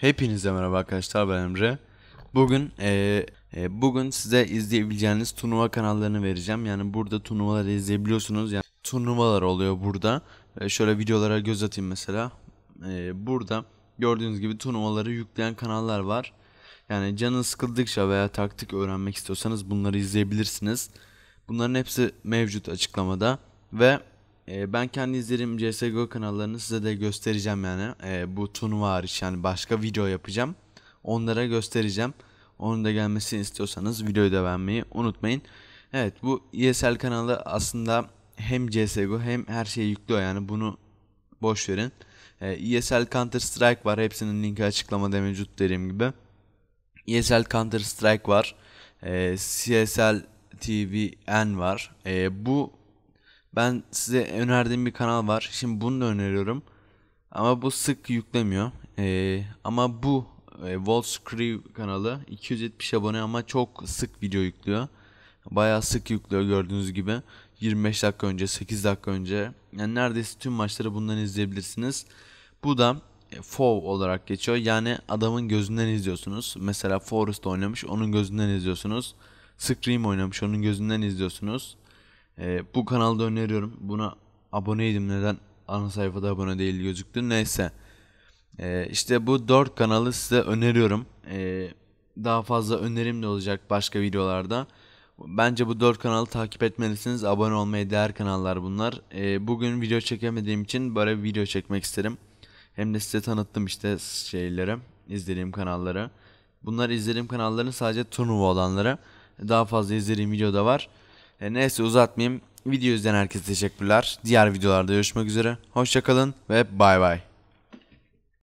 Hepinize merhaba arkadaşlar ben Emre. Bugün e, e, bugün size izleyebileceğiniz turnuva kanallarını vereceğim. Yani burada turnuvaları izleyebiliyorsunuz. Yani turnuvalar oluyor burada. E, şöyle videolara göz atayım mesela. E, burada gördüğünüz gibi turnuvaları yükleyen kanallar var. Yani canın sıkıldıkça veya taktik öğrenmek istiyorsanız bunları izleyebilirsiniz. Bunların hepsi mevcut açıklamada ve e, ben kendi izlediğim CSGO kanallarını size de göstereceğim yani. E, bu turnuva hariç yani başka video yapacağım. Onlara göstereceğim. Onun da gelmesini istiyorsanız videoyu da beğenmeyi unutmayın. Evet bu ESL kanalı aslında hem CSGO hem her şeyi yüklüyor yani bunu boş verin. E, ee, ESL Counter Strike var. Hepsinin linki açıklamada mevcut dediğim gibi. ESL Counter Strike var. E, CSL TVN var. E, bu ben size önerdiğim bir kanal var. Şimdi bunu da öneriyorum. Ama bu sık yüklemiyor. Ee, ama bu e, Waltz Crew kanalı 270 abone ama çok sık video yüklüyor. Bayağı sık yüklüyor gördüğünüz gibi. 25 dakika önce, 8 dakika önce. Yani neredeyse tüm maçları bundan izleyebilirsiniz. Bu da e, foul olarak geçiyor. Yani adamın gözünden izliyorsunuz. Mesela Forrest oynamış onun gözünden izliyorsunuz. Scream oynamış onun gözünden izliyorsunuz. E, bu kanalda öneriyorum. Buna aboneydim neden ana sayfada abone değil gözüktü. Neyse. E, işte bu 4 kanalı size öneriyorum. E, daha fazla önerim de olacak başka videolarda. Bence bu 4 kanalı takip etmelisiniz. Abone olmaya değer kanallar bunlar. E, bugün video çekemediğim için böyle bir video çekmek isterim. Hem de size tanıttım işte şeyleri, izlediğim kanalları. Bunlar izlediğim kanalların sadece turnuva olanları. Daha fazla izlediğim video da var. E, neyse uzatmayayım. Video izleyen herkese teşekkürler. Diğer videolarda görüşmek üzere. Hoşçakalın ve bay bay.